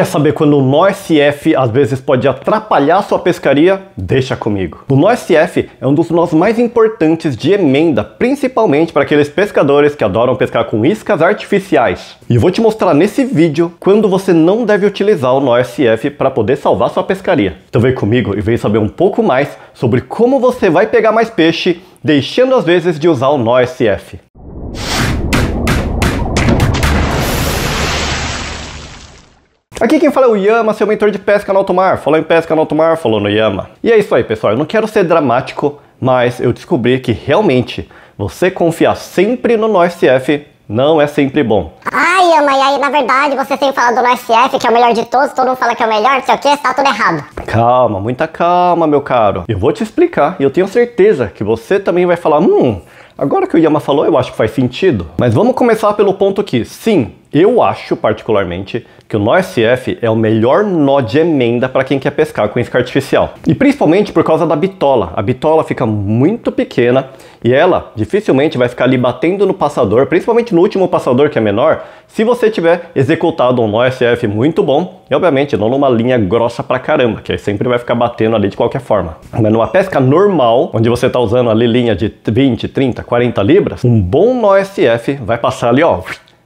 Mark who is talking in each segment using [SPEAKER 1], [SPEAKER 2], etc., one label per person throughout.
[SPEAKER 1] Quer saber quando o nó às vezes pode atrapalhar sua pescaria? Deixa comigo. O nó é um dos nós mais importantes de emenda, principalmente para aqueles pescadores que adoram pescar com iscas artificiais. E vou te mostrar nesse vídeo quando você não deve utilizar o nó para poder salvar sua pescaria. Então vem comigo e vem saber um pouco mais sobre como você vai pegar mais peixe deixando às vezes de usar o nó Aqui quem fala é o Yama, seu mentor de pesca no alto mar. Falou em pesca no alto mar, falou no Yama. E é isso aí, pessoal. Eu não quero ser dramático, mas eu descobri que realmente você confiar sempre no F não é sempre bom. Ai, Yama, e aí na verdade você sempre fala do F, que é o melhor de todos, todo mundo fala que é o melhor, não sei o que, está tudo errado. Calma, muita calma, meu caro. Eu vou te explicar e eu tenho certeza que você também vai falar, hum, agora que o Yama falou, eu acho que faz sentido. Mas vamos começar pelo ponto que, sim, eu acho, particularmente, que o nó SF é o melhor nó de emenda para quem quer pescar com isca artificial. E principalmente por causa da bitola. A bitola fica muito pequena e ela dificilmente vai ficar ali batendo no passador, principalmente no último passador que é menor, se você tiver executado um nó SF muito bom e obviamente não numa linha grossa pra caramba, que aí sempre vai ficar batendo ali de qualquer forma. Mas numa pesca normal, onde você tá usando ali linha de 20, 30, 40 libras, um bom nó SF vai passar ali ó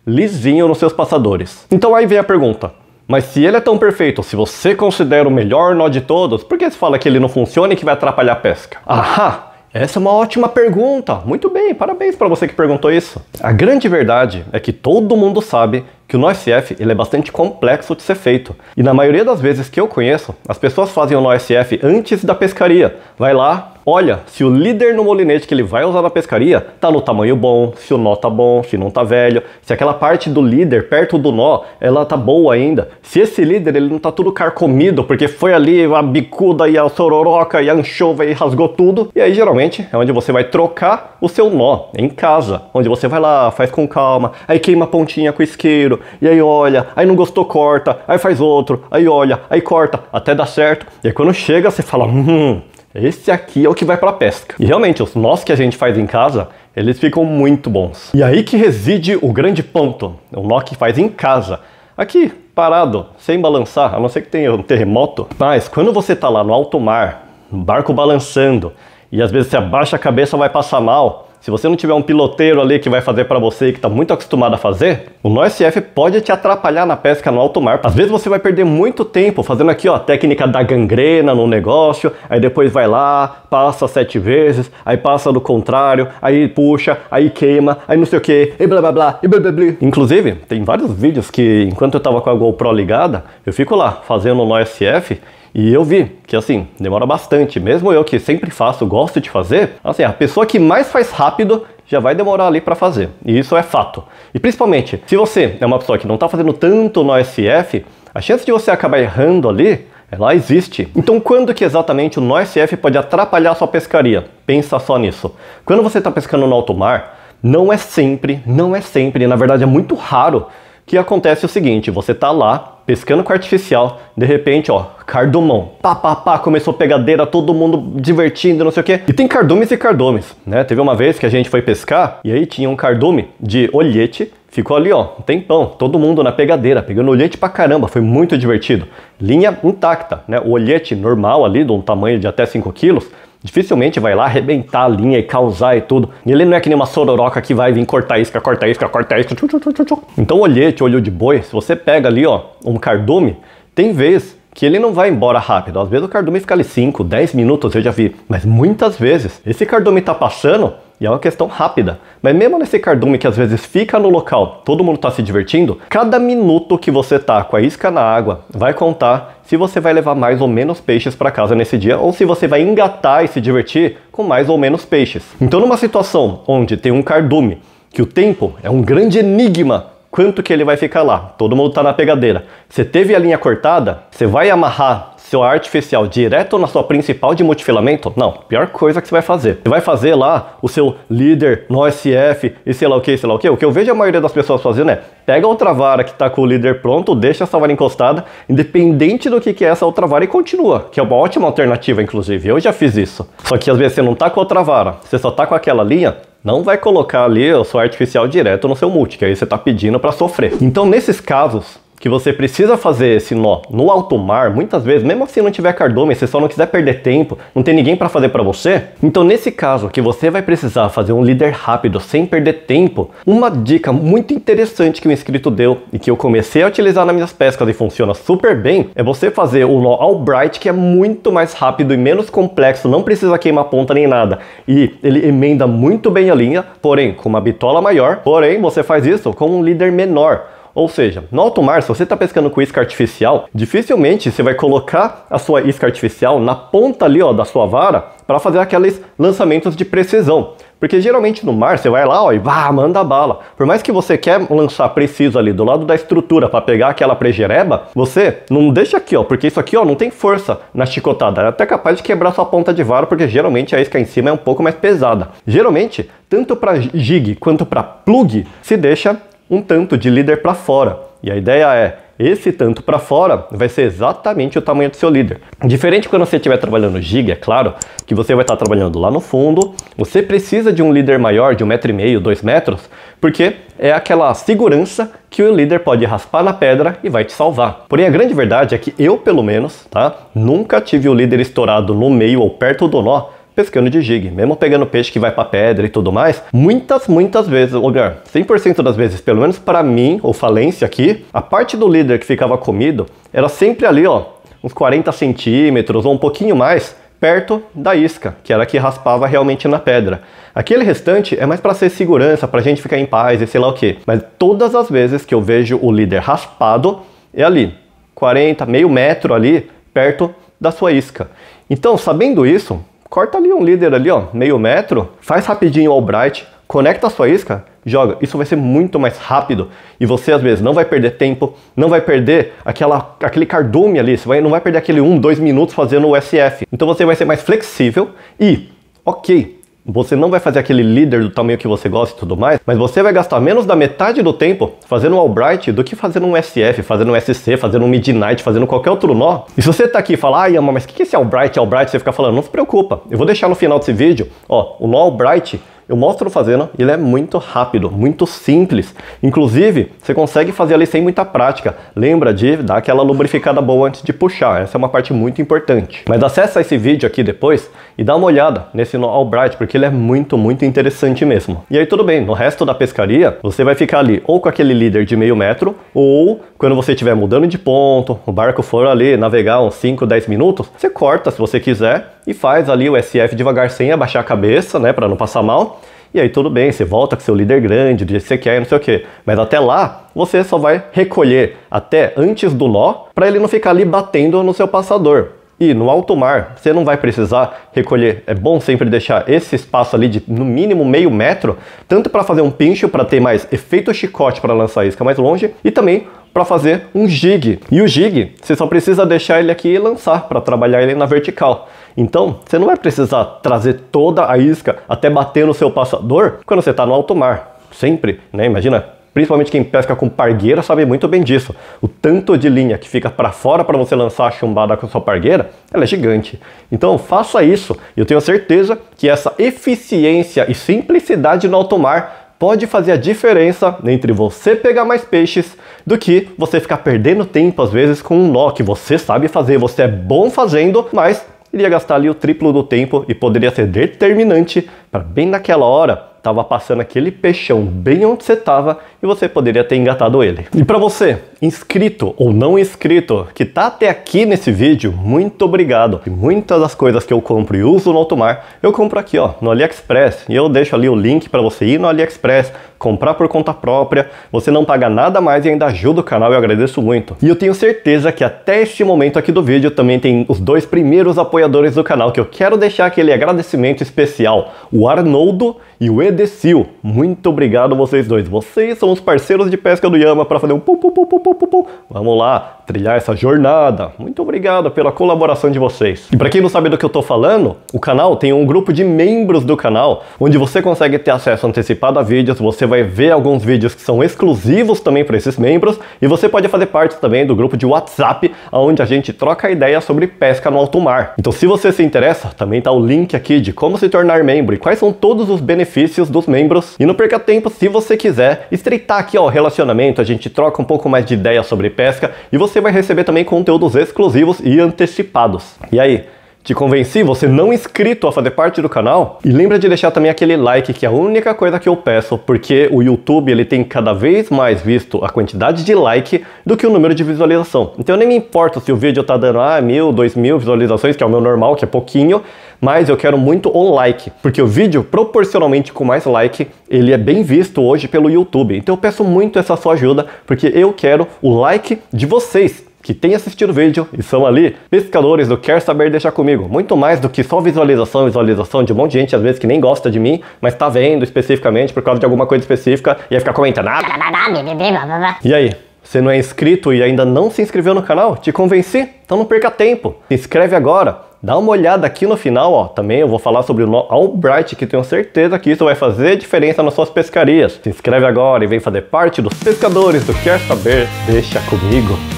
[SPEAKER 1] lisinho nos seus passadores. Então aí vem a pergunta. Mas se ele é tão perfeito, se você considera o melhor nó de todos, por que você fala que ele não funciona e que vai atrapalhar a pesca? Ah, Essa é uma ótima pergunta. Muito bem, parabéns para você que perguntou isso. A grande verdade é que todo mundo sabe que o NoSF ele é bastante complexo de ser feito. E na maioria das vezes que eu conheço, as pessoas fazem o NoSF antes da pescaria. Vai lá, Olha, se o líder no molinete que ele vai usar na pescaria tá no tamanho bom, se o nó tá bom, se não tá velho, se aquela parte do líder perto do nó, ela tá boa ainda. Se esse líder ele não tá tudo carcomido, porque foi ali a bicuda e a sororoca e a anchova e rasgou tudo. E aí geralmente é onde você vai trocar o seu nó em casa, onde você vai lá, faz com calma, aí queima a pontinha com o isqueiro, e aí olha, aí não gostou corta, aí faz outro, aí olha, aí corta, até dar certo. E aí quando chega você fala, hum, esse aqui é o que vai para pesca. E realmente, os nós que a gente faz em casa, eles ficam muito bons. E aí que reside o grande ponto. O nó que faz em casa. Aqui, parado, sem balançar, a não ser que tenha um terremoto. Mas quando você tá lá no alto mar, barco balançando, e às vezes você abaixa a cabeça vai passar mal, se você não tiver um piloteiro ali que vai fazer para você e que está muito acostumado a fazer, o NoSF pode te atrapalhar na pesca no alto mar. Às vezes você vai perder muito tempo fazendo aqui ó, a técnica da gangrena no negócio, aí depois vai lá, passa sete vezes, aí passa do contrário, aí puxa, aí queima, aí não sei o que, e blá blá blá, e blá blá blá. Inclusive, tem vários vídeos que enquanto eu estava com a GoPro ligada, eu fico lá fazendo no SF e eu vi que assim, demora bastante. Mesmo eu que sempre faço, gosto de fazer, assim, a pessoa que mais faz rápido já vai demorar ali para fazer. E isso é fato. E principalmente, se você é uma pessoa que não está fazendo tanto no SF, a chance de você acabar errando ali ela existe. Então, quando que exatamente o no SF pode atrapalhar sua pescaria? Pensa só nisso. Quando você está pescando no alto mar, não é sempre, não é sempre, na verdade é muito raro que acontece o seguinte, você tá lá pescando com artificial, de repente, ó, cardumão, Pá, pá, pá, começou pegadeira, todo mundo divertindo, não sei o quê. E tem cardumes e cardumes, né? Teve uma vez que a gente foi pescar e aí tinha um cardume de olhete, ficou ali, ó, um tempão, todo mundo na pegadeira, pegando olhete pra caramba, foi muito divertido. Linha intacta, né? O olhete normal ali, de um tamanho de até 5 quilos, Dificilmente vai lá arrebentar a linha e causar e tudo. E ele não é que nem uma sororoca que vai vir cortar isca, cortar isca, cortar isca. Tchu, cortar isso. então, olhete, olho de boi, se você pega ali, ó, um cardume, tem vez que ele não vai embora rápido. Às vezes o cardume fica ali 5, 10 minutos, eu já vi. Mas muitas vezes, esse cardume tá passando, e é uma questão rápida. Mas mesmo nesse cardume que às vezes fica no local, todo mundo está se divertindo, cada minuto que você tá com a isca na água vai contar se você vai levar mais ou menos peixes para casa nesse dia ou se você vai engatar e se divertir com mais ou menos peixes. Então numa situação onde tem um cardume, que o tempo é um grande enigma quanto que ele vai ficar lá. Todo mundo está na pegadeira. Você teve a linha cortada, você vai amarrar seu artificial direto na sua principal de multifilamento? Não, pior coisa que você vai fazer. Você vai fazer lá o seu líder no SF e sei lá o que, sei lá o que. O que eu vejo a maioria das pessoas fazendo é pega outra vara que está com o líder pronto, deixa essa vara encostada, independente do que, que é essa outra vara e continua, que é uma ótima alternativa, inclusive. Eu já fiz isso. Só que às vezes você não tá com outra vara, você só tá com aquela linha, não vai colocar ali o seu artificial direto no seu multi, que aí você está pedindo para sofrer. Então, nesses casos, que você precisa fazer esse nó no alto mar, muitas vezes, mesmo assim não tiver cardume, você só não quiser perder tempo, não tem ninguém para fazer para você. Então, nesse caso, que você vai precisar fazer um líder rápido, sem perder tempo, uma dica muito interessante que o inscrito deu e que eu comecei a utilizar nas minhas pescas e funciona super bem, é você fazer o nó Albright, que é muito mais rápido e menos complexo, não precisa queimar ponta nem nada. E ele emenda muito bem a linha, porém, com uma bitola maior, porém, você faz isso com um líder menor. Ou seja, no alto mar, se você está pescando com isca artificial, dificilmente você vai colocar a sua isca artificial na ponta ali ó, da sua vara para fazer aqueles lançamentos de precisão. Porque geralmente no mar você vai lá ó, e vá, manda bala. Por mais que você quer lançar preciso ali do lado da estrutura para pegar aquela prejereba, você não deixa aqui, ó, porque isso aqui ó, não tem força na chicotada. É até capaz de quebrar sua ponta de vara, porque geralmente a isca em cima é um pouco mais pesada. Geralmente, tanto para jig quanto para plug, se deixa um tanto de líder para fora. E a ideia é esse tanto para fora vai ser exatamente o tamanho do seu líder. Diferente quando você estiver trabalhando giga, é claro, que você vai estar trabalhando lá no fundo, você precisa de um líder maior, de um metro e meio, dois metros, porque é aquela segurança que o líder pode raspar na pedra e vai te salvar. Porém, a grande verdade é que eu, pelo menos, tá, nunca tive o líder estourado no meio ou perto do nó, pescando de jig, mesmo pegando peixe que vai para pedra e tudo mais, muitas, muitas vezes, ou melhor, 100% das vezes, pelo menos para mim, ou falência aqui, a parte do líder que ficava comido era sempre ali, ó, uns 40 centímetros ou um pouquinho mais perto da isca, que era a que raspava realmente na pedra. Aquele restante é mais para ser segurança, para a gente ficar em paz e sei lá o que. Mas todas as vezes que eu vejo o líder raspado, é ali, 40, meio metro ali, perto da sua isca. Então, sabendo isso, corta ali um líder ali, ó, meio metro, faz rapidinho o Albright, conecta a sua isca, joga. Isso vai ser muito mais rápido e você às vezes não vai perder tempo, não vai perder aquela, aquele cardume ali, você vai, não vai perder aquele 1, um, 2 minutos fazendo o SF. Então você vai ser mais flexível e, ok, você não vai fazer aquele líder do tamanho que você gosta e tudo mais, mas você vai gastar menos da metade do tempo fazendo um Albright do que fazendo um SF, fazendo um SC, fazendo um Midnight, fazendo qualquer outro nó. E se você tá aqui e falar, ai, mas o que é esse Albright, Albright, você fica falando, não se preocupa. Eu vou deixar no final desse vídeo, ó, o nó Albright eu mostro fazendo, ele é muito rápido, muito simples. Inclusive, você consegue fazer ali sem muita prática. Lembra de dar aquela lubrificada boa antes de puxar, essa é uma parte muito importante. Mas acessa esse vídeo aqui depois e dá uma olhada nesse nó Albright, porque ele é muito, muito interessante mesmo. E aí tudo bem, no resto da pescaria, você vai ficar ali ou com aquele líder de meio metro, ou quando você estiver mudando de ponto, o barco for ali navegar uns 5, 10 minutos, você corta se você quiser e faz ali o SF devagar sem abaixar a cabeça, né, para não passar mal. E aí tudo bem, você volta com seu líder grande, do jeito que você quer, não sei o quê. Mas até lá, você só vai recolher até antes do nó, para ele não ficar ali batendo no seu passador. E no alto mar, você não vai precisar recolher. É bom sempre deixar esse espaço ali de no mínimo meio metro, tanto para fazer um pincho para ter mais efeito chicote para lançar a isca mais longe, e também para fazer um jig. E o jig, você só precisa deixar ele aqui e lançar para trabalhar ele na vertical. Então, você não vai precisar trazer toda a isca até bater no seu passador quando você está no alto mar. Sempre, né? Imagina Principalmente quem pesca com pargueira sabe muito bem disso. O tanto de linha que fica para fora para você lançar a chumbada com sua pargueira, ela é gigante. Então faça isso. Eu tenho certeza que essa eficiência e simplicidade no alto mar pode fazer a diferença entre você pegar mais peixes do que você ficar perdendo tempo às vezes com um nó que você sabe fazer, você é bom fazendo, mas iria gastar ali o triplo do tempo e poderia ser determinante para bem naquela hora estava passando aquele peixão bem onde você estava e você poderia ter engatado ele. E para você, inscrito ou não inscrito, que tá até aqui nesse vídeo, muito obrigado. E muitas das coisas que eu compro e uso no mar, eu compro aqui ó, no AliExpress e eu deixo ali o link para você ir no AliExpress, comprar por conta própria, você não paga nada mais e ainda ajuda o canal, eu agradeço muito. E eu tenho certeza que até este momento aqui do vídeo também tem os dois primeiros apoiadores do canal que eu quero deixar aquele agradecimento especial, o Arnoldo e o Ed Decil. Muito obrigado vocês dois. Vocês são os parceiros de pesca do Yama para fazer um pum pum pum pum pum pum pum. Vamos lá, trilhar essa jornada. Muito obrigado pela colaboração de vocês. E para quem não sabe do que eu tô falando, o canal tem um grupo de membros do canal onde você consegue ter acesso antecipado a vídeos, você vai ver alguns vídeos que são exclusivos também para esses membros e você pode fazer parte também do grupo de WhatsApp onde a gente troca ideia sobre pesca no alto mar. Então se você se interessa, também tá o link aqui de como se tornar membro e quais são todos os benefícios benefícios dos membros. E não perca tempo se você quiser estreitar aqui ó, o relacionamento, a gente troca um pouco mais de ideia sobre pesca e você vai receber também conteúdos exclusivos e antecipados. E aí, te convenci? Você não inscrito a fazer parte do canal? E lembra de deixar também aquele like, que é a única coisa que eu peço, porque o YouTube ele tem cada vez mais visto a quantidade de like do que o número de visualização. Então eu nem me importo se o vídeo tá dando ah, mil, dois mil visualizações, que é o meu normal, que é pouquinho, mas eu quero muito o like, porque o vídeo proporcionalmente com mais like, ele é bem visto hoje pelo YouTube. Então eu peço muito essa sua ajuda, porque eu quero o like de vocês que têm assistido o vídeo e são ali pescadores do Quer Saber Deixa Comigo. Muito mais do que só visualização, visualização de um monte de gente, às vezes, que nem gosta de mim, mas tá vendo especificamente por causa de alguma coisa específica e aí fica comentando. Ah, e aí? Você não é inscrito e ainda não se inscreveu no canal? Te convenci? Então não perca tempo. Se inscreve agora. Dá uma olhada aqui no final, ó. Também eu vou falar sobre o Albright, que tenho certeza que isso vai fazer diferença nas suas pescarias. Se inscreve agora e vem fazer parte dos pescadores do Quer Saber? Deixa comigo.